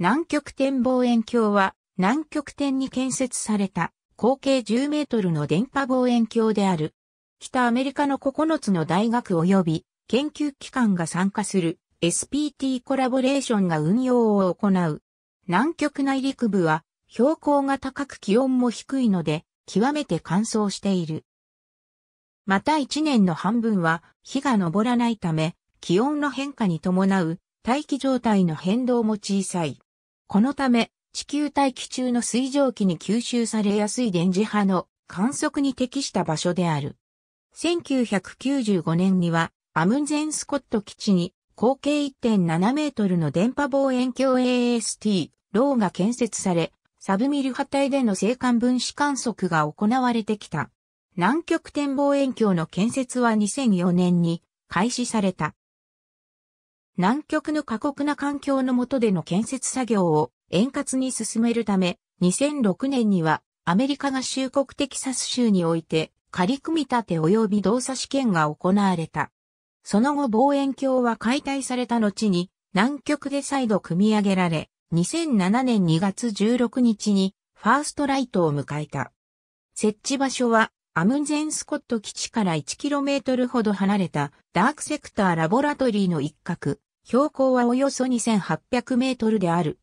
南極点望遠鏡は、南極点に建設された、口径10メートルの電波望遠鏡である。北アメリカの9つの大学及び研究機関が参加する SPT コラボレーションが運用を行う。南極内陸部は標高が高く気温も低いので極めて乾燥している。また一年の半分は日が昇らないため気温の変化に伴う大気状態の変動も小さい。このため、地球大気中の水蒸気に吸収されやすい電磁波の観測に適した場所である。1995年には、アムンゼンスコット基地に、口径1.7メートルの電波望遠鏡 AST、ローが建設され、サブミル波体での星間分子観測が行われてきた。南極展望遠鏡の建設は2004年に開始された。南極の過酷な環境の下での建設作業を円滑に進めるため、2006年にはアメリカ合衆国テキサス州において仮組み立て及び動作試験が行われた。その後望遠鏡は解体された後に南極で再度組み上げられ、2007年2月16日にファーストライトを迎えた。設置場所はアムゼンスコット基地から 1km ほど離れたダークセクターラボラトリーの一角、標高はおよそ2800メートルである。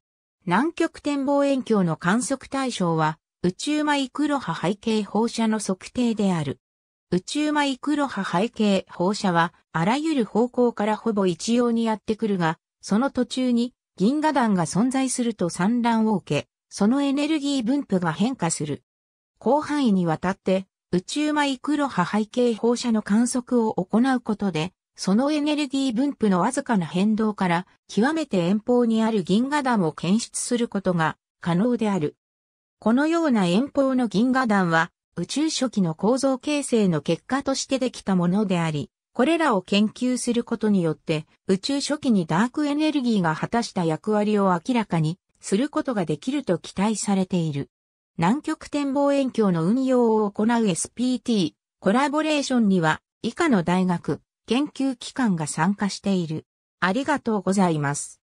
南極展望遠鏡の観測対象は、宇宙マイクロ波背景放射の測定である。宇宙マイクロ波背景放射は、あらゆる方向からほぼ一様にやってくるが、その途中に銀河団が存在すると散乱を受け、そのエネルギー分布が変化する。広範囲にわたって、宇宙マイクロ波背景放射の観測を行うことで、そのエネルギー分布のわずかな変動から、極めて遠方にある銀河団を検出することが可能である。このような遠方の銀河団は、宇宙初期の構造形成の結果としてできたものであり、これらを研究することによって、宇宙初期にダークエネルギーが果たした役割を明らかにすることができると期待されている。南極展望遠鏡の運用を行う SPT コラボレーションには、以下の大学、研究機関が参加している。ありがとうございます。